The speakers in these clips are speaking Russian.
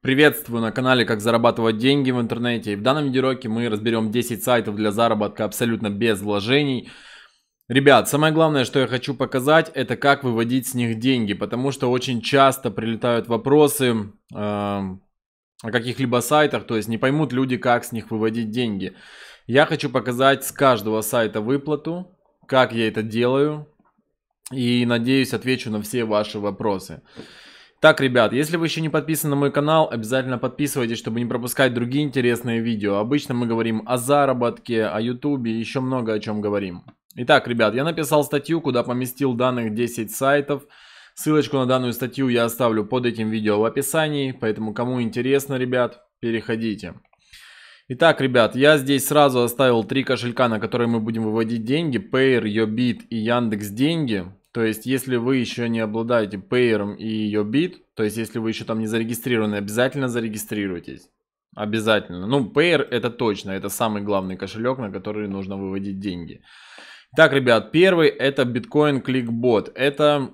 Приветствую на канале «Как зарабатывать деньги в интернете» и в данном видеоуроке мы разберем 10 сайтов для заработка абсолютно без вложений. Ребят, самое главное, что я хочу показать, это как выводить с них деньги, потому что очень часто прилетают вопросы э, о каких-либо сайтах, то есть не поймут люди, как с них выводить деньги. Я хочу показать с каждого сайта выплату, как я это делаю и надеюсь отвечу на все ваши вопросы. Так, ребят, если вы еще не подписаны на мой канал, обязательно подписывайтесь, чтобы не пропускать другие интересные видео. Обычно мы говорим о заработке, о ютубе, еще много о чем говорим. Итак, ребят, я написал статью, куда поместил данных 10 сайтов. Ссылочку на данную статью я оставлю под этим видео в описании, поэтому кому интересно, ребят, переходите. Итак, ребят, я здесь сразу оставил три кошелька, на которые мы будем выводить деньги. Payer, Yobit и Яндекс Деньги. То есть, если вы еще не обладаете Payer и ее бит, то есть, если вы еще там не зарегистрированы, обязательно зарегистрируйтесь. Обязательно. Ну, Payer это точно, это самый главный кошелек, на который нужно выводить деньги. Так, ребят, первый это Bitcoin ClickBot. Это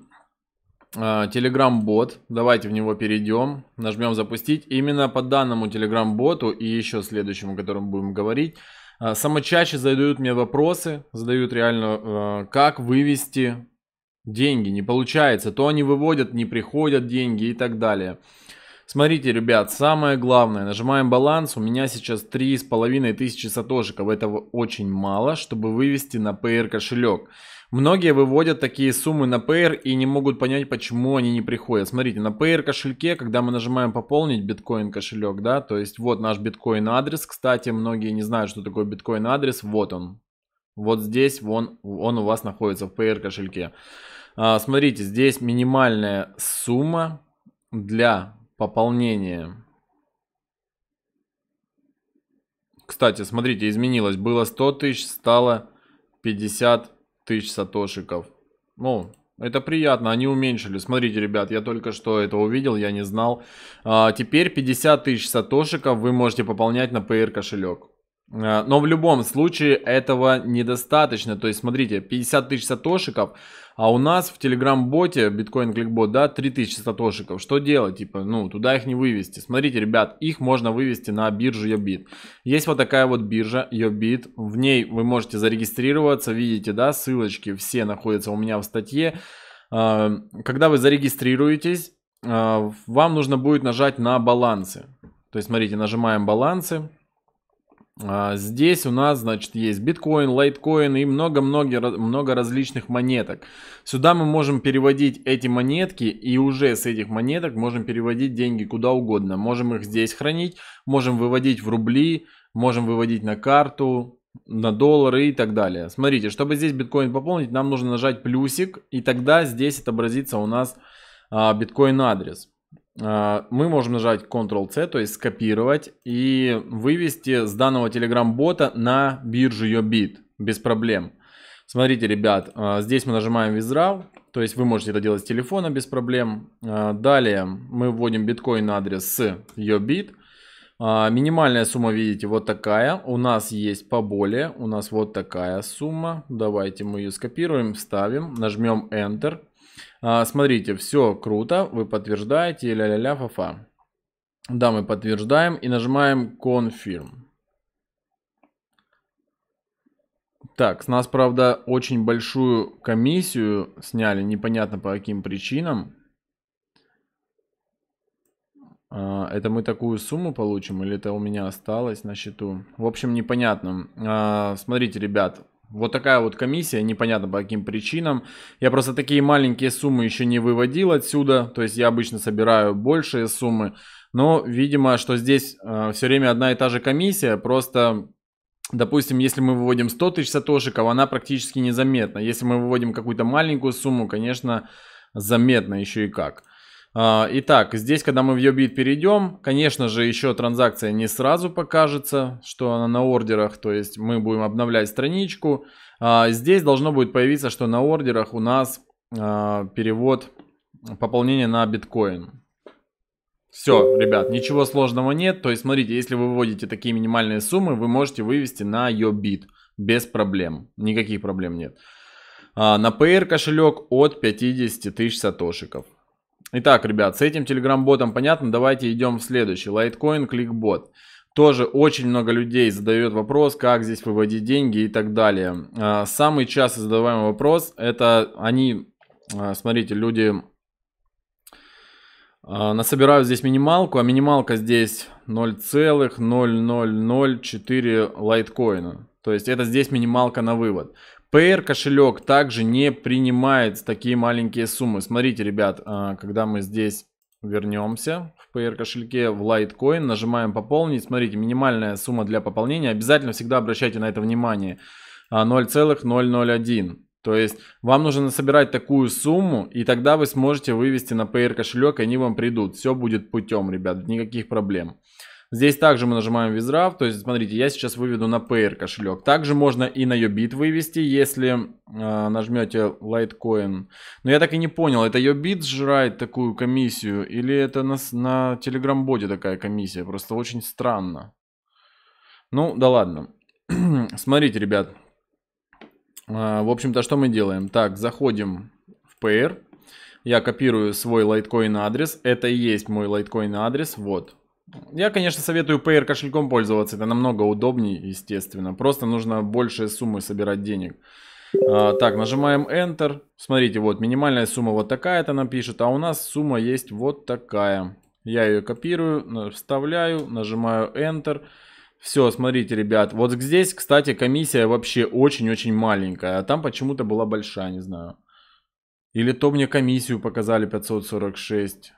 а, Telegram-бот. Давайте в него перейдем. Нажмем запустить. Именно по данному Telegram-боту и еще следующему, о котором будем говорить, а, Само чаще задают мне вопросы, задают реально, а, как вывести деньги, не получается, то они выводят, не приходят деньги и так далее. Смотрите, ребят, самое главное, нажимаем баланс, у меня сейчас 3500 сатошиков, этого очень мало, чтобы вывести на Payer кошелек. Многие выводят такие суммы на Payer и не могут понять, почему они не приходят. Смотрите, на Payer кошельке, когда мы нажимаем пополнить биткоин кошелек, да, то есть вот наш биткоин адрес, кстати, многие не знают, что такое биткоин адрес, вот он. Вот здесь, вон, он у вас находится в Payer кошельке. А, смотрите, здесь минимальная сумма для пополнения. Кстати, смотрите, изменилось. Было 100 тысяч, стало 50 тысяч сатошиков. Ну, это приятно, они уменьшили. Смотрите, ребят, я только что это увидел, я не знал. А, теперь 50 тысяч сатошиков вы можете пополнять на PR кошелек. Э, но в любом случае этого недостаточно. То есть, смотрите, 50 тысяч сатошиков, а у нас в телеграм-боте, биткоин кликбот, да, 3000 сатошиков. Что делать? Типа, ну, туда их не вывести. Смотрите, ребят, их можно вывести на биржу Yobit. Есть вот такая вот биржа Yobit. В ней вы можете зарегистрироваться. Видите, да, ссылочки все находятся у меня в статье. Э, когда вы зарегистрируетесь, э, вам нужно будет нажать на балансы. То есть, смотрите, нажимаем балансы. А, здесь у нас, значит, есть биткоин, лайткоин и много-много много различных монеток. Сюда мы можем переводить эти монетки и уже с этих монеток можем переводить деньги куда угодно. Можем их здесь хранить, можем выводить в рубли, можем выводить на карту, на доллары и так далее. Смотрите, чтобы здесь биткоин пополнить, нам нужно нажать плюсик и тогда здесь отобразится у нас а, биткоин адрес. А, мы можем нажать Ctrl-C, то есть скопировать и вывести с данного Telegram-бота на биржу Yobit без проблем. Смотрите, ребят, а, здесь мы нажимаем Визрав, то есть вы можете это делать с телефона без проблем. А, далее мы вводим биткоин адрес с Yobit. Минимальная сумма, видите, вот такая. У нас есть поболее, у нас вот такая сумма. Давайте мы ее скопируем, вставим, нажмем Enter. А, смотрите, все круто, вы подтверждаете, ля-ля-ля, фа-фа. Да, мы подтверждаем и нажимаем Confirm. Так, с нас, правда, очень большую комиссию сняли, непонятно по каким причинам. А, это мы такую сумму получим или это у меня осталось на счету? В общем, непонятно. А, смотрите, ребят, вот такая вот комиссия, непонятно по каким причинам. Я просто такие маленькие суммы еще не выводил отсюда, то есть я обычно собираю большие суммы. Но, видимо, что здесь э, все время одна и та же комиссия, просто Допустим, если мы выводим 100 тысяч сатошиков, она практически незаметна. Если мы выводим какую-то маленькую сумму, конечно, заметно еще и как. А, итак, здесь, когда мы в Yobit перейдем, конечно же, еще транзакция не сразу покажется, что она на ордерах, то есть мы будем обновлять страничку. А, здесь должно будет появиться, что на ордерах у нас а, перевод пополнение на биткоин. Все, ребят, ничего сложного нет. То есть, смотрите, если вы выводите такие минимальные суммы, вы можете вывести на Yobit без проблем. Никаких проблем нет. На PR кошелек от 50 тысяч сатошиков. Итак, ребят, с этим телеграм-ботом понятно. Давайте идем в следующий. Лайткоин, кликбот. Тоже очень много людей задает вопрос, как здесь выводить деньги и так далее. А, самый часто задаваемый вопрос, это они, а, смотрите, люди а, насобирают здесь минималку, а минималка здесь 0,0004 лайткоина. То есть это здесь минималка на вывод. Payer кошелек также не принимает такие маленькие суммы. Смотрите, ребят, а, когда мы здесь вернемся в Payer кошельке в Litecoin, нажимаем пополнить. Смотрите, минимальная сумма для пополнения. Обязательно всегда обращайте на это внимание. 0,001. А, То есть вам нужно собирать такую сумму, и тогда вы сможете вывести на Payer кошелек, и они вам придут. Все будет путем, ребят, никаких проблем. Здесь также мы нажимаем визрав, то есть смотрите, я сейчас выведу на Payer кошелек. Также можно и на Yobit вывести, если э, нажмете Litecoin. Но я так и не понял, это Yobit жрает такую комиссию или это на, на Telegram-боте такая комиссия? Просто очень странно. Ну, да ладно. Смотрите, ребят. Э, в общем-то, что мы делаем? Так, заходим в Payer. Я копирую свой лайткоин адрес. Это и есть мой лайткоин адрес. Вот. Я, конечно, советую Payer кошельком пользоваться. Это намного удобнее, естественно. Просто нужно большие суммы собирать денег. А, так, нажимаем Enter. Смотрите, вот минимальная сумма вот такая-то нам пишет. А у нас сумма есть вот такая. Я ее копирую, вставляю, нажимаю Enter. Все, смотрите, ребят. Вот здесь, кстати, комиссия вообще очень-очень маленькая. А там почему-то была большая, не знаю. Или то мне комиссию показали 546.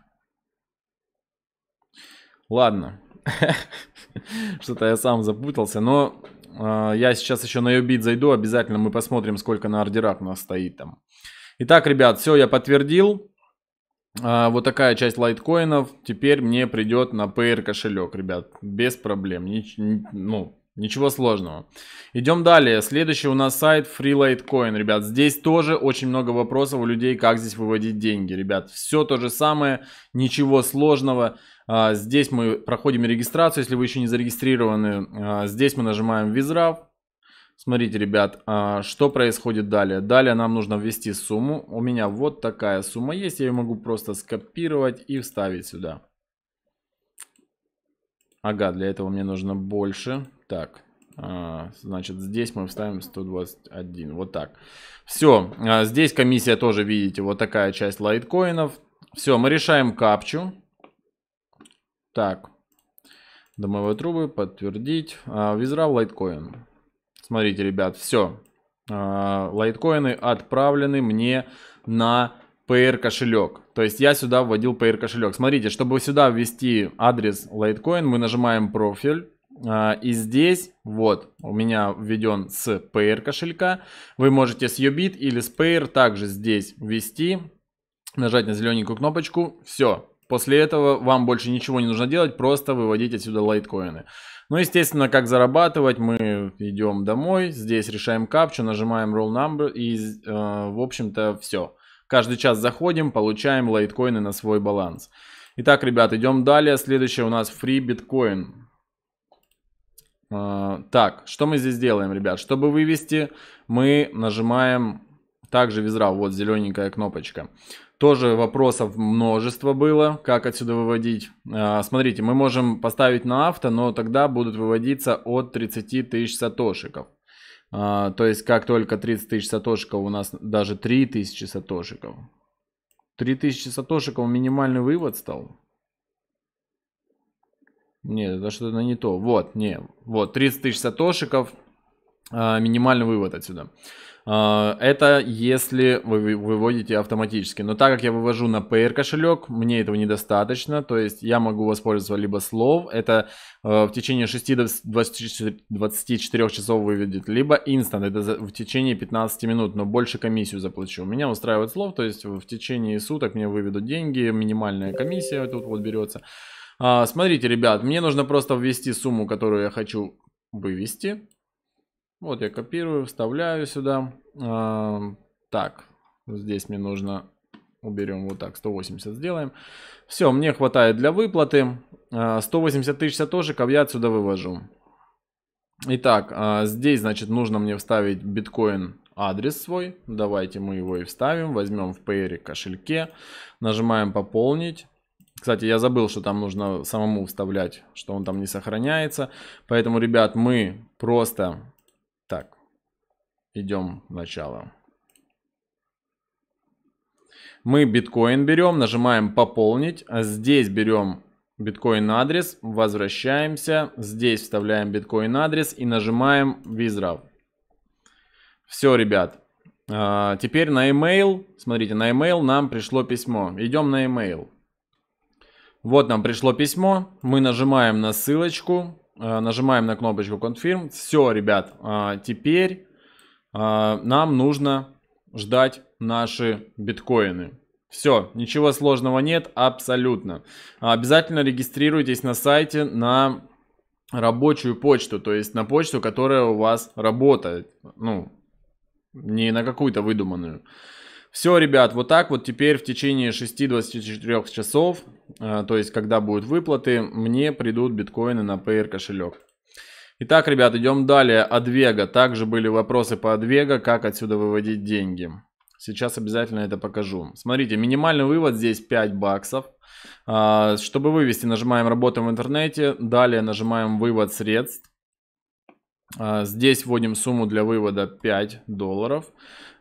Ладно. Что-то я сам запутался, но э, я сейчас еще на Юбит зайду, обязательно мы посмотрим, сколько на ордерах у нас стоит там. Итак, ребят, все, я подтвердил. А, вот такая часть лайткоинов теперь мне придет на PR кошелек, ребят, без проблем. Ни, ни, ну, Ничего сложного. Идем далее. Следующий у нас сайт Freelightcoin, ребят. Здесь тоже очень много вопросов у людей, как здесь выводить деньги, ребят. Все то же самое, ничего сложного. А, здесь мы проходим регистрацию, если вы еще не зарегистрированы. А, здесь мы нажимаем Визрав. Смотрите, ребят, а, что происходит далее. Далее нам нужно ввести сумму. У меня вот такая сумма есть. Я ее могу просто скопировать и вставить сюда. Ага, для этого мне нужно больше так. А, значит, здесь мы вставим 121. Вот так. Все. А, здесь комиссия тоже, видите, вот такая часть лайткоинов. Все, мы решаем капчу. Так. Домовые трубы, подтвердить. А, визрав лайткоин. Смотрите, ребят, все. Лайткоины отправлены мне на PR кошелек. То есть я сюда вводил PR кошелек. Смотрите, чтобы сюда ввести адрес лайткоин, мы нажимаем профиль. А, и здесь вот у меня введен с Payer кошелька. Вы можете с Ubit или с Payer также здесь ввести, нажать на зелененькую кнопочку. Все. После этого вам больше ничего не нужно делать, просто выводить отсюда лайткоины. Ну, естественно, как зарабатывать, мы идем домой, здесь решаем капчу, нажимаем roll number и, э, в общем-то, все. Каждый час заходим, получаем лайткоины на свой баланс. Итак, ребят, идем далее. Следующее у нас free биткоин. А, так, что мы здесь делаем, ребят? Чтобы вывести, мы нажимаем также визра, вот зелененькая кнопочка. Тоже вопросов множество было, как отсюда выводить. А, смотрите, мы можем поставить на авто, но тогда будут выводиться от 30 тысяч сатошиков. А, то есть, как только 30 тысяч сатошиков, у нас даже 3 тысячи сатошиков. 3 тысячи сатошиков минимальный вывод стал. Нет, это что-то не то. Вот, не. Вот, 30 тысяч сатошиков. А, минимальный вывод отсюда. А, это если вы выводите автоматически. Но так как я вывожу на PR кошелек, мне этого недостаточно. То есть я могу воспользоваться либо слов. Это а, в течение 6-24 часов выведет. Либо instant. Это в течение 15 минут, но больше комиссию заплачу. Меня устраивает слов. То есть в течение суток мне выведут деньги. Минимальная комиссия тут вот берется. А, смотрите, ребят, мне нужно просто ввести сумму, которую я хочу вывести. Вот я копирую, вставляю сюда. А, так, здесь мне нужно... Уберем вот так, 180 сделаем. Все, мне хватает для выплаты. 180 а, тысяч сатошиков я отсюда вывожу. Итак, а, здесь, значит, нужно мне вставить биткоин адрес свой. Давайте мы его и вставим. Возьмем в PR кошельке. Нажимаем «Пополнить». Кстати, я забыл, что там нужно самому вставлять, что он там не сохраняется. Поэтому, ребят, мы просто так идем в начало. Мы биткоин берем, нажимаем пополнить. А здесь берем биткоин адрес, возвращаемся. Здесь вставляем биткоин адрес и нажимаем визрав. Все, ребят. А, теперь на e-mail, смотрите, на e-mail нам пришло письмо. Идем на e-mail. Вот нам пришло письмо, мы нажимаем на ссылочку, э, нажимаем на кнопочку Confirm. Все, ребят, а, теперь а, нам нужно ждать наши биткоины. Все, ничего сложного нет, абсолютно. Обязательно регистрируйтесь на сайте на рабочую почту, то есть на почту, которая у вас работает. Ну, не на какую-то выдуманную. Все, ребят, вот так вот теперь в течение 6-24 часов, э, то есть когда будут выплаты, мне придут биткоины на Payer кошелек. Итак, ребят, идем далее. Адвега. Также были вопросы по Адвега, как отсюда выводить деньги. Сейчас обязательно это покажу. Смотрите, минимальный вывод здесь 5 баксов. А, чтобы вывести, нажимаем Работаем в интернете». Далее нажимаем «Вывод средств». А, здесь вводим сумму для вывода 5 долларов.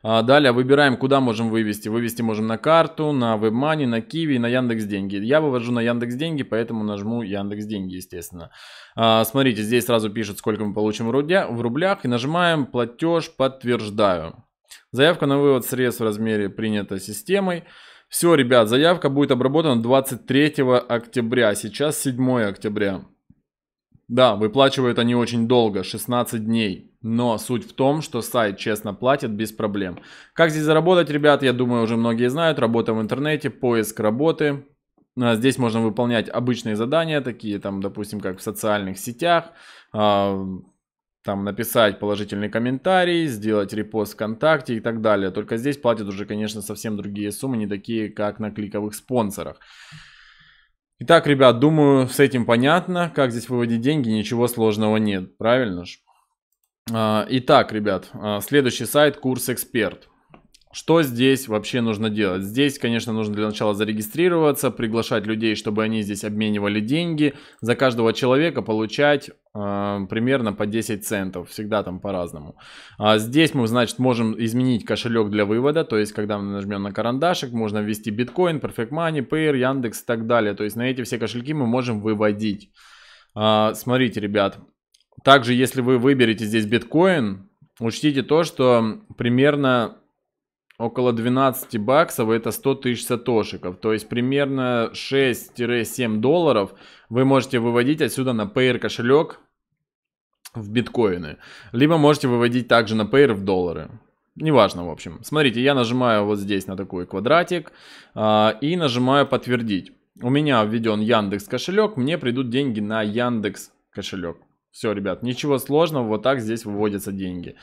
А, далее выбираем, куда можем вывести. Вывести можем на карту, на WebMoney, на Kiwi, на Яндекс Деньги. Я вывожу на Яндекс Деньги, поэтому нажму Яндекс Деньги, естественно. А, смотрите, здесь сразу пишет, сколько мы получим в рублях. И нажимаем платеж подтверждаю. Заявка на вывод средств в размере принята системой. Все, ребят, заявка будет обработана 23 октября. Сейчас 7 октября. Да, выплачивают они очень долго, 16 дней. Но суть в том, что сайт честно платит без проблем. Как здесь заработать, ребят, я думаю, уже многие знают. Работа в интернете, поиск работы. А, здесь можно выполнять обычные задания, такие там, допустим, как в социальных сетях, а, там написать положительный комментарий, сделать репост ВКонтакте и так далее. Только здесь платят уже, конечно, совсем другие суммы, не такие, как на кликовых спонсорах. Итак, ребят, думаю, с этим понятно, как здесь выводить деньги, ничего сложного нет, правильно же? А, итак, ребят, а, следующий сайт Курс Эксперт. Что здесь вообще нужно делать? Здесь, конечно, нужно для начала зарегистрироваться, приглашать людей, чтобы они здесь обменивали деньги, за каждого человека получать э, примерно по 10 центов, всегда там по-разному. А здесь мы, значит, можем изменить кошелек для вывода, то есть, когда мы нажмем на карандашик, можно ввести биткоин, Perfect Money, Payer, Яндекс и так далее. То есть, на эти все кошельки мы можем выводить. А, смотрите, ребят, также, если вы выберете здесь биткоин, учтите то, что примерно около 12 баксов, это 100 тысяч сатошиков. То есть примерно 6-7 долларов вы можете выводить отсюда на Payer кошелек в биткоины. Либо можете выводить также на Payer в доллары. Неважно, в общем. Смотрите, я нажимаю вот здесь на такой квадратик а, и нажимаю подтвердить. У меня введен Яндекс кошелек, мне придут деньги на Яндекс кошелек. Все, ребят, ничего сложного, вот так здесь выводятся деньги.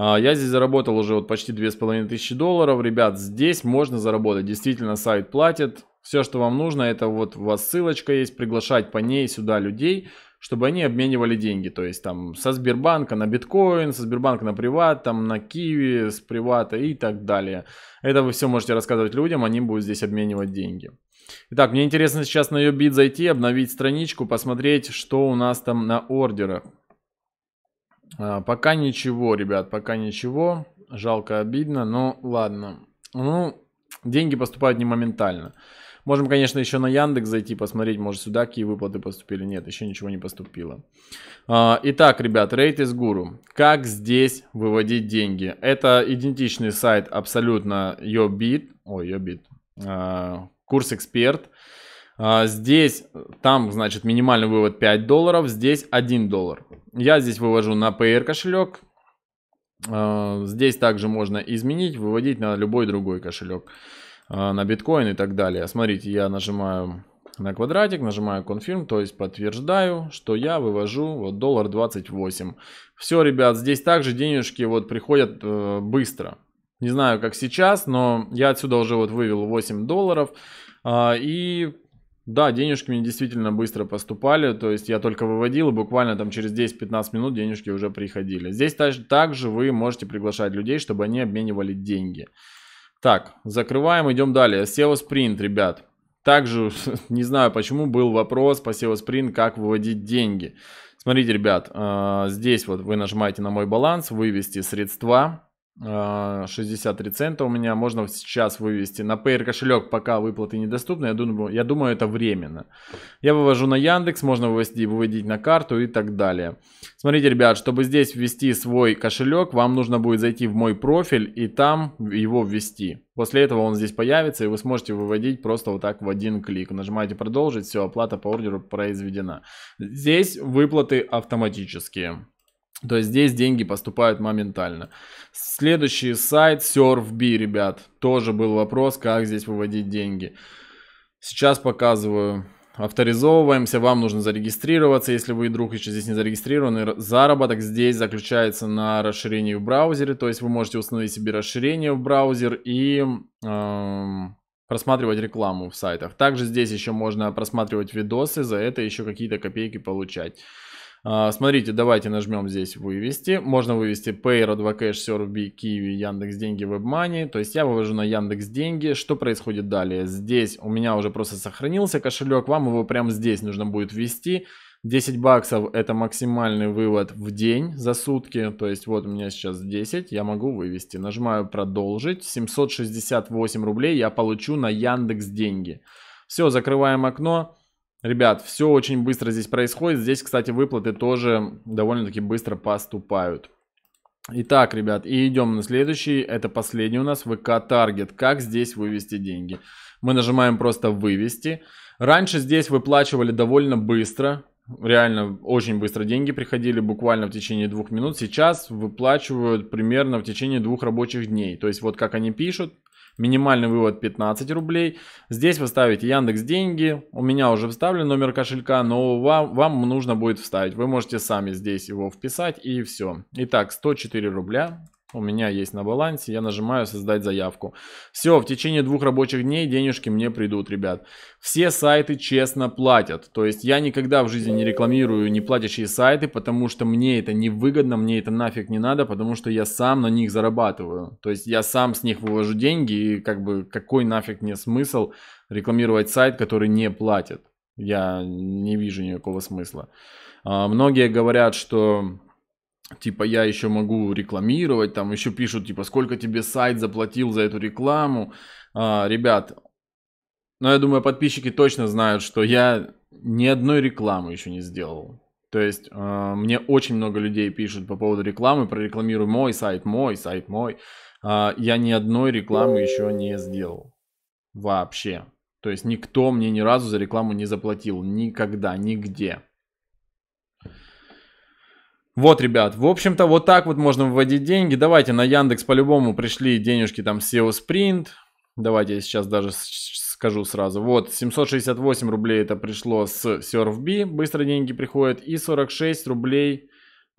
А, я здесь заработал уже вот почти 2500 долларов. Ребят, здесь можно заработать. Действительно, сайт платит. Все, что вам нужно, это вот у вас ссылочка есть, приглашать по ней сюда людей, чтобы они обменивали деньги. То есть там со Сбербанка на биткоин, со Сбербанка на приват, там на Киви, с привата и так далее. Это вы все можете рассказывать людям, они будут здесь обменивать деньги. Итак, мне интересно сейчас на ее бит зайти, обновить страничку, посмотреть, что у нас там на ордерах. А, пока ничего, ребят, пока ничего. Жалко, обидно, но ладно. Ну, деньги поступают не моментально. Можем, конечно, еще на Яндекс зайти, посмотреть, может, сюда какие выплаты поступили. Нет, еще ничего не поступило. А, итак, ребят, рейд из гуру. Как здесь выводить деньги? Это идентичный сайт абсолютно YoBit. Ой, YoBit. А, курс эксперт. Uh, а, здесь, там, значит, минимальный вывод 5 долларов, здесь 1 доллар. Я здесь вывожу на PR кошелек. А, здесь также можно изменить, выводить на любой другой кошелек, а, на биткоин и так далее. Смотрите, я нажимаю на квадратик, нажимаю confirm, то есть подтверждаю, что я вывожу вот доллар 28. Все, ребят, здесь также денежки вот приходят э, быстро. Не знаю, как сейчас, но я отсюда уже вот вывел 8 долларов. Э, и да, денежки мне действительно быстро поступали, то есть я только выводил, и буквально там через 10-15 минут денежки уже приходили. Здесь также вы можете приглашать людей, чтобы они обменивали деньги. Так, закрываем, идем далее. SEO Sprint, ребят. Также, не знаю почему, был вопрос по SEO Sprint, как выводить деньги. Смотрите, ребят, а, здесь вот вы нажимаете на мой баланс, вывести средства, 63 а, цента у меня. Можно сейчас вывести на Payer кошелек, пока выплаты недоступны. Я думаю, я думаю, это временно. Я вывожу на Яндекс, можно вывести, выводить на карту и так далее. Смотрите, ребят, чтобы здесь ввести свой кошелек, вам нужно будет зайти в мой профиль и там его ввести. После этого он здесь появится, и вы сможете выводить просто вот так в один клик. Нажимаете продолжить, все, оплата по ордеру произведена. Здесь выплаты автоматические. То есть здесь деньги поступают моментально. Следующий сайт SurfB, ребят. Тоже был вопрос, как здесь выводить деньги. Сейчас показываю. Авторизовываемся, вам нужно зарегистрироваться, если вы вдруг еще здесь не зарегистрированы. Заработок здесь заключается на расширении в браузере, то есть вы можете установить себе расширение в браузер и эм, просматривать рекламу в сайтах. Также здесь еще можно просматривать видосы, за это еще какие-то копейки получать. А, смотрите, давайте нажмем здесь вывести. Можно вывести Payro, 2Cash, Serbi, Kiwi, Яндекс Деньги, WebMoney. То есть я вывожу на Яндекс Деньги. Что происходит далее? Здесь у меня уже просто сохранился кошелек. Вам его прямо здесь нужно будет ввести. 10 баксов это максимальный вывод в день за сутки. То есть вот у меня сейчас 10, я могу вывести. Нажимаю продолжить. 768 рублей я получу на Яндекс деньги. Все, закрываем окно. Ребят, все очень быстро здесь происходит. Здесь, кстати, выплаты тоже довольно-таки быстро поступают. Итак, ребят, и идем на следующий. Это последний у нас ВК Таргет. Как здесь вывести деньги? Мы нажимаем просто «Вывести». Раньше здесь выплачивали довольно быстро. Реально очень быстро деньги приходили, буквально в течение двух минут. Сейчас выплачивают примерно в течение двух рабочих дней. То есть вот как они пишут, Минимальный вывод 15 рублей. Здесь вы ставите Яндекс деньги. У меня уже вставлен номер кошелька, но вам, вам нужно будет вставить. Вы можете сами здесь его вписать и все. Итак, 104 рубля у меня есть на балансе, я нажимаю создать заявку. Все, в течение двух рабочих дней денежки мне придут, ребят. Все сайты честно платят. То есть я никогда в жизни не рекламирую неплатящие сайты, потому что мне это невыгодно, мне это нафиг не надо, потому что я сам на них зарабатываю. То есть я сам с них вывожу деньги, и как бы какой нафиг мне смысл рекламировать сайт, который не платит. Я не вижу никакого смысла. А, многие говорят, что типа я еще могу рекламировать, там еще пишут, типа сколько тебе сайт заплатил за эту рекламу. А, ребят, ну я думаю, подписчики точно знают, что я ни одной рекламы еще не сделал. То есть э, мне очень много людей пишут по поводу рекламы, прорекламируй мой сайт, мой сайт, мой. Э, я ни одной рекламы еще не сделал. Вообще. То есть никто мне ни разу за рекламу не заплатил. Никогда, нигде. Вот, ребят, в общем-то, вот так вот можно выводить деньги. Давайте на Яндекс по-любому пришли денежки там SEO Sprint. Давайте я сейчас даже скажу сразу. Вот, 768 рублей это пришло с SurfB, быстро деньги приходят. И 46 рублей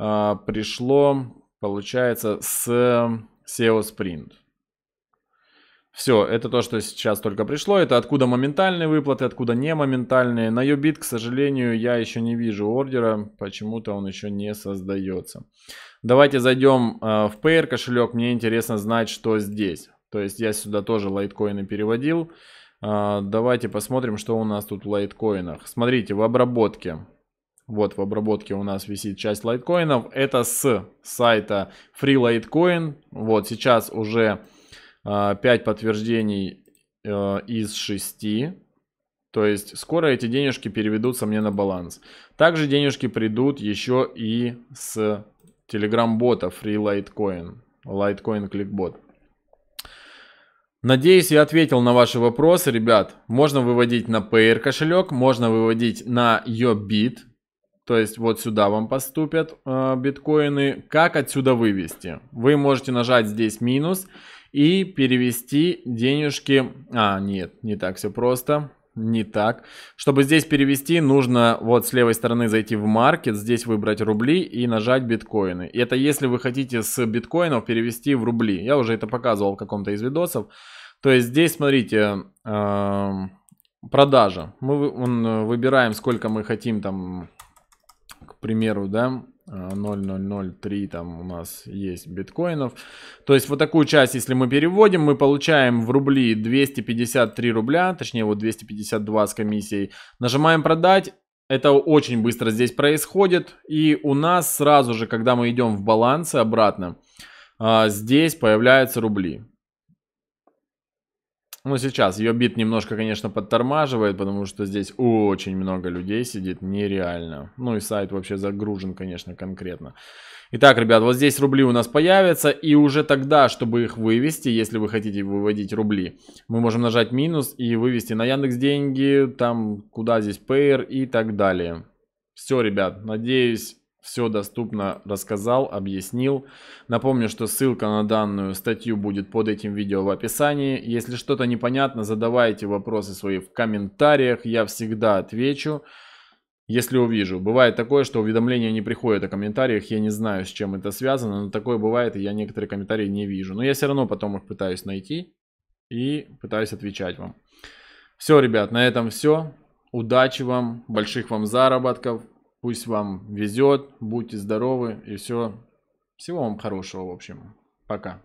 э, пришло, получается, с SEO Sprint. Все, это то, что сейчас только пришло. Это откуда моментальные выплаты, откуда не моментальные. На Юбит, к сожалению, я еще не вижу ордера. Почему-то он еще не создается. Давайте зайдем э, в Payer кошелек. Мне интересно знать, что здесь. То есть я сюда тоже лайткоины переводил. Э, давайте посмотрим, что у нас тут в лайткоинах. Смотрите, в обработке. Вот в обработке у нас висит часть лайткоинов. Это с сайта FreeLitecoin. Вот сейчас уже 5 а, подтверждений э, из 6. То есть скоро эти денежки переведутся мне на баланс. Также денежки придут еще и с телеграм-бота Free Litecoin. Litecoin ClickBot. Надеюсь, я ответил на ваши вопросы, ребят. Можно выводить на Payer кошелек, можно выводить на Yobit. То есть вот сюда вам поступят э, биткоины. Как отсюда вывести? Вы можете нажать здесь минус и перевести денежки... А, нет, не так все просто. Не так. Чтобы здесь перевести, нужно вот с левой стороны зайти в маркет, здесь выбрать рубли и нажать биткоины. И Это если вы хотите с биткоинов перевести в рубли. Я уже это показывал в каком-то из видосов. То есть здесь, смотрите, эм, продажа. Мы э, выбираем, сколько мы хотим там, к примеру, да, 0,003 а, там у нас есть биткоинов. То есть вот такую часть, если мы переводим, мы получаем в рубли 253 рубля, точнее вот 252 с комиссией. Нажимаем продать. Это очень быстро здесь происходит. И у нас сразу же, когда мы идем в балансы обратно, а, здесь появляются рубли. Ну, сейчас ее бит немножко, конечно, подтормаживает, потому что здесь очень много людей сидит, нереально. Ну и сайт вообще загружен, конечно, конкретно. Итак, ребят, вот здесь рубли у нас появятся, и уже тогда, чтобы их вывести, если вы хотите выводить рубли, мы можем нажать минус и вывести на Яндекс деньги, там куда здесь Payer и так далее. Все, ребят, надеюсь, все доступно рассказал, объяснил. Напомню, что ссылка на данную статью будет под этим видео в описании. Если что-то непонятно, задавайте вопросы свои в комментариях, я всегда отвечу. Если увижу. Бывает такое, что уведомления не приходят о комментариях, я не знаю, с чем это связано, но такое бывает, и я некоторые комментарии не вижу. Но я все равно потом их пытаюсь найти и пытаюсь отвечать вам. Все, ребят, на этом все. Удачи вам, больших вам заработков. Пусть вам везет, будьте здоровы и все. Всего вам хорошего, в общем. Пока.